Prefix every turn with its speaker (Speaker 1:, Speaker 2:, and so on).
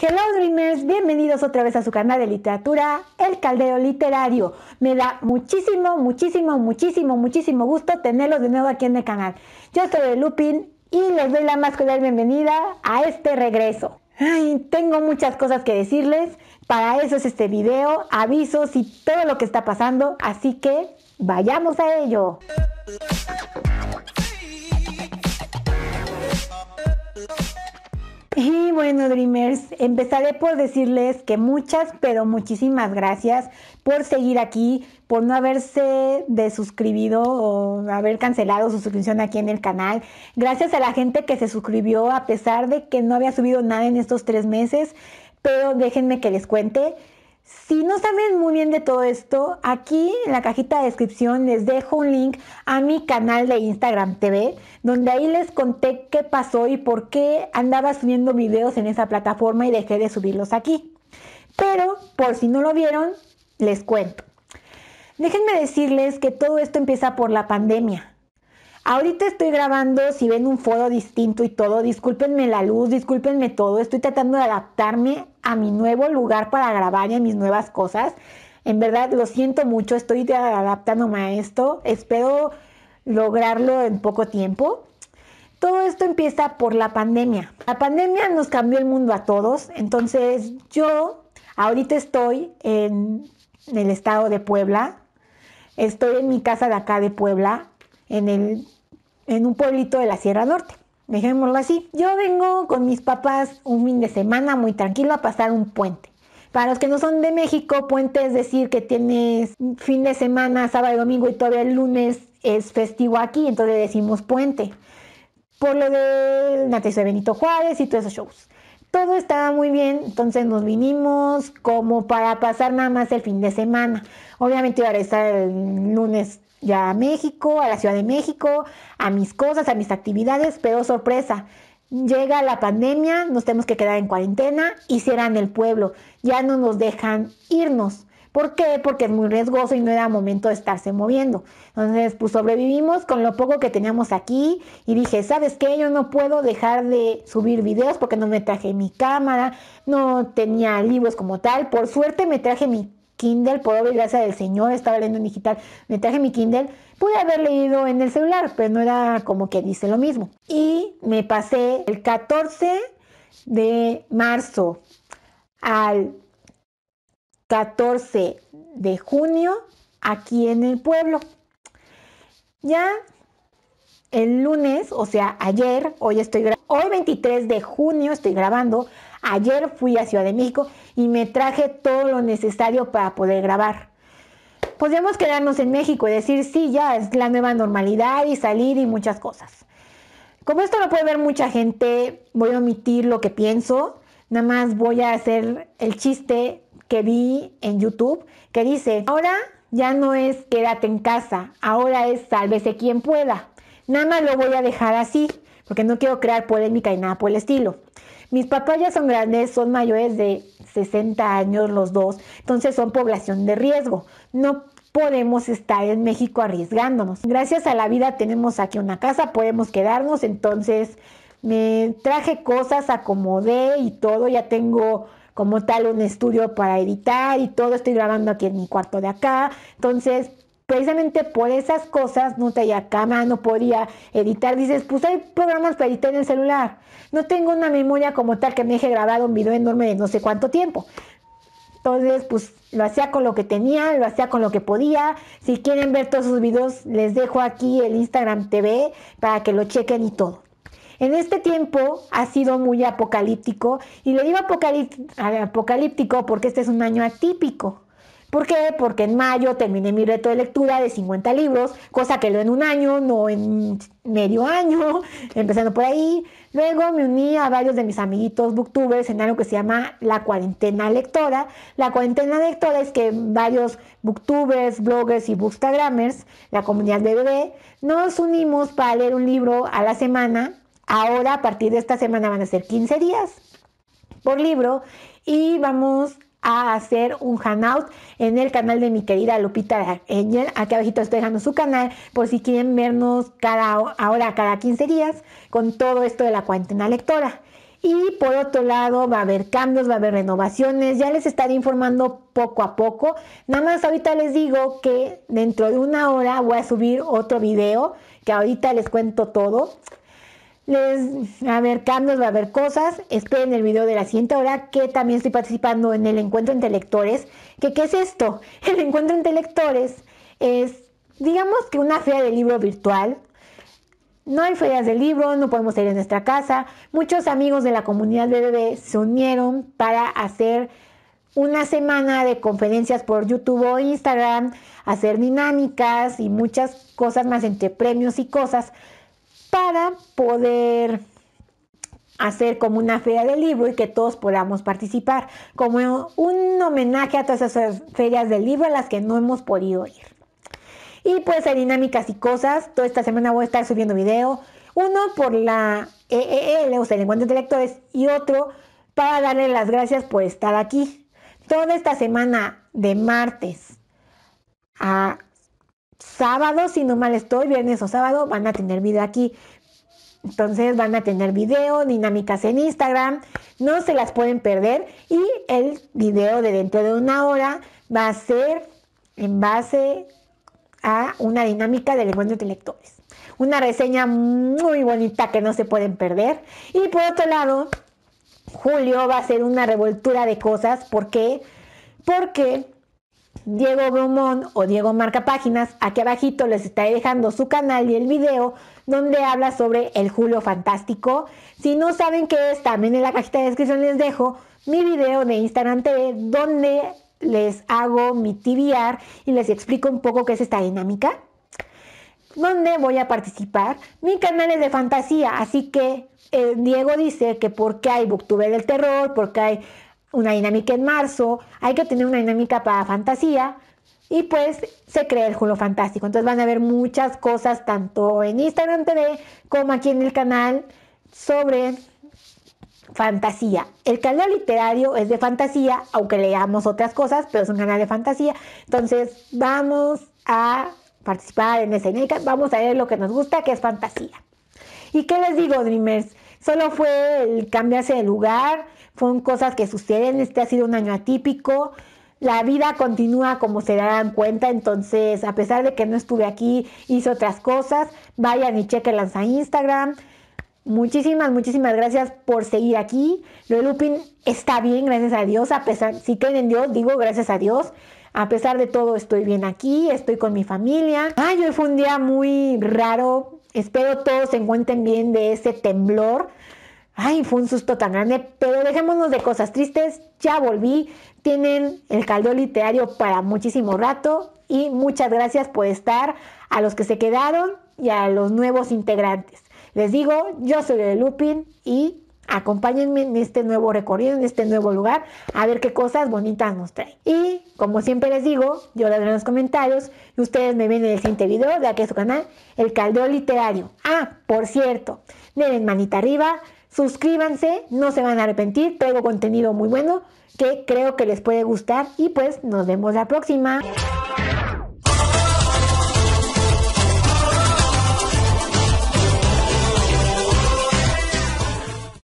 Speaker 1: Hello Dreamers, bienvenidos otra vez a su canal de literatura, El caldeo Literario. Me da muchísimo, muchísimo, muchísimo, muchísimo gusto tenerlos de nuevo aquí en el canal. Yo soy Lupin y les doy la más cordial bienvenida a este regreso. tengo muchas cosas que decirles, para eso es este video, avisos y todo lo que está pasando, así que vayamos a ello. Y bueno, Dreamers, empezaré por decirles que muchas, pero muchísimas gracias por seguir aquí, por no haberse desuscribido o haber cancelado su suscripción aquí en el canal. Gracias a la gente que se suscribió a pesar de que no había subido nada en estos tres meses, pero déjenme que les cuente. Si no saben muy bien de todo esto, aquí en la cajita de descripción les dejo un link a mi canal de Instagram TV, donde ahí les conté qué pasó y por qué andaba subiendo videos en esa plataforma y dejé de subirlos aquí. Pero por si no lo vieron, les cuento. Déjenme decirles que todo esto empieza por la pandemia. Ahorita estoy grabando, si ven un foro distinto y todo, discúlpenme la luz, discúlpenme todo, estoy tratando de adaptarme a mi nuevo lugar para grabar y a mis nuevas cosas. En verdad lo siento mucho, estoy adaptándome a esto, espero lograrlo en poco tiempo. Todo esto empieza por la pandemia. La pandemia nos cambió el mundo a todos, entonces yo ahorita estoy en, en el estado de Puebla, estoy en mi casa de acá de Puebla, en, el, en un pueblito de la Sierra Norte dejémoslo así. Yo vengo con mis papás un fin de semana muy tranquilo a pasar un puente. Para los que no son de México, puente es decir que tienes fin de semana, sábado y domingo y todavía el lunes es festivo aquí, entonces decimos puente. Por lo del Natalicio de Benito Juárez y todos esos shows. Todo estaba muy bien, entonces nos vinimos como para pasar nada más el fin de semana. Obviamente iba a estar el lunes ya a México, a la Ciudad de México, a mis cosas, a mis actividades, pero sorpresa, llega la pandemia, nos tenemos que quedar en cuarentena y cierran el pueblo, ya no nos dejan irnos. ¿Por qué? Porque es muy riesgoso y no era momento de estarse moviendo. Entonces, pues sobrevivimos con lo poco que teníamos aquí y dije, ¿sabes qué? Yo no puedo dejar de subir videos porque no me traje mi cámara, no tenía libros como tal. Por suerte me traje mi Kindle, por obra y gracia del Señor, estaba leyendo en digital, me traje mi Kindle, pude haber leído en el celular, pero no era como que dice lo mismo. Y me pasé el 14 de marzo al 14 de junio aquí en el pueblo. Ya el lunes, o sea, ayer, hoy estoy hoy 23 de junio estoy grabando, Ayer fui a Ciudad de México y me traje todo lo necesario para poder grabar. Podríamos quedarnos en México y decir, sí, ya es la nueva normalidad y salir y muchas cosas. Como esto lo puede ver mucha gente, voy a omitir lo que pienso. Nada más voy a hacer el chiste que vi en YouTube que dice, ahora ya no es quédate en casa, ahora es sálvese quien pueda. Nada más lo voy a dejar así, porque no quiero crear polémica y nada por el estilo. Mis papás ya son grandes, son mayores de 60 años los dos, entonces son población de riesgo. No podemos estar en México arriesgándonos. Gracias a la vida tenemos aquí una casa, podemos quedarnos, entonces me traje cosas, acomodé y todo, ya tengo como tal un estudio para editar y todo, estoy grabando aquí en mi cuarto de acá, entonces precisamente por esas cosas no tenía cama, no podía editar. Dices, pues hay programas para editar en el celular. No tengo una memoria como tal que me deje grabar un video enorme de no sé cuánto tiempo. Entonces, pues lo hacía con lo que tenía, lo hacía con lo que podía. Si quieren ver todos sus videos, les dejo aquí el Instagram TV para que lo chequen y todo. En este tiempo ha sido muy apocalíptico y le digo apocalíptico porque este es un año atípico. ¿Por qué? Porque en mayo terminé mi reto de lectura de 50 libros, cosa que lo en un año, no en medio año, empezando por ahí. Luego me uní a varios de mis amiguitos booktubers en algo que se llama la cuarentena lectora. La cuarentena lectora es que varios booktubers, bloggers y bookstagramers, la comunidad de nos unimos para leer un libro a la semana. Ahora, a partir de esta semana, van a ser 15 días por libro y vamos a hacer un hangout en el canal de mi querida Lupita Angel. Aquí abajito estoy dejando su canal por si quieren vernos cada ahora cada 15 días con todo esto de la cuarentena lectora. Y por otro lado, va a haber cambios, va a haber renovaciones, ya les estaré informando poco a poco. Nada más ahorita les digo que dentro de una hora voy a subir otro video, que ahorita les cuento todo les, a ver, cambios, va a haber cosas. Esperen el video de la siguiente hora que también estoy participando en el encuentro entre lectores. ¿Qué, es esto? El encuentro entre lectores es, digamos que una feria de libro virtual. No hay ferias de libro, no podemos ir en nuestra casa. Muchos amigos de la comunidad BBB se unieron para hacer una semana de conferencias por YouTube o Instagram, hacer dinámicas y muchas cosas más entre premios y cosas para poder hacer como una feria del libro y que todos podamos participar, como un homenaje a todas esas ferias del libro a las que no hemos podido ir. Y pues hay dinámicas y cosas, toda esta semana voy a estar subiendo video, uno por la EEL, o sea, el encuentro de lectores, y otro para darle las gracias por estar aquí. Toda esta semana de martes a sábado, si no mal estoy, viernes o sábado, van a tener video aquí. Entonces van a tener video, dinámicas en Instagram, no se las pueden perder. Y el video de dentro de una hora va a ser en base a una dinámica del encuentro de lectores. Una reseña muy bonita que no se pueden perder. Y por otro lado, julio va a ser una revoltura de cosas. ¿Por qué? Porque Diego Brumón o Diego Marca Páginas, aquí abajito les estaré dejando su canal y el video donde habla sobre el Julio Fantástico. Si no saben qué es, también en la cajita de descripción les dejo mi video de Instagram TV donde les hago mi TBR y les explico un poco qué es esta dinámica donde voy a participar. Mi canal es de fantasía, así que eh, Diego dice que porque hay Booktube del terror, porque hay una dinámica en marzo, hay que tener una dinámica para fantasía y pues se crea el Julio Fantástico. Entonces van a ver muchas cosas tanto en Instagram TV como aquí en el canal sobre fantasía. El canal literario es de fantasía, aunque leamos otras cosas, pero es un canal de fantasía. Entonces vamos a participar en ese. dinámica, vamos a ver lo que nos gusta, que es fantasía. ¿Y qué les digo, Dreamers? Solo fue el cambiarse de lugar, son cosas que suceden, este ha sido un año atípico, la vida continúa como se darán cuenta, entonces a pesar de que no estuve aquí, hice otras cosas, vayan y chequenlas a Instagram. Muchísimas, muchísimas gracias por seguir aquí. Lo Lupin está bien, gracias a Dios, a pesar, si creen en Dios, digo gracias a Dios. A pesar de todo, estoy bien aquí, estoy con mi familia. Ay, hoy fue un día muy raro. Espero todos se encuentren bien de ese temblor. Ay, fue un susto tan grande, pero dejémonos de cosas tristes. Ya volví. Tienen el caldo literario para muchísimo rato y muchas gracias por estar a los que se quedaron y a los nuevos integrantes. Les digo, yo soy de Lupin y acompáñenme en este nuevo recorrido, en este nuevo lugar, a ver qué cosas bonitas nos trae. Y como siempre les digo, yo les doy los comentarios y ustedes me ven en el siguiente video de aquí a su canal, El Caldeo Literario. Ah, por cierto, denle manita arriba, Suscríbanse, no se van a arrepentir, traigo contenido muy bueno que creo que les puede gustar y pues nos vemos la próxima.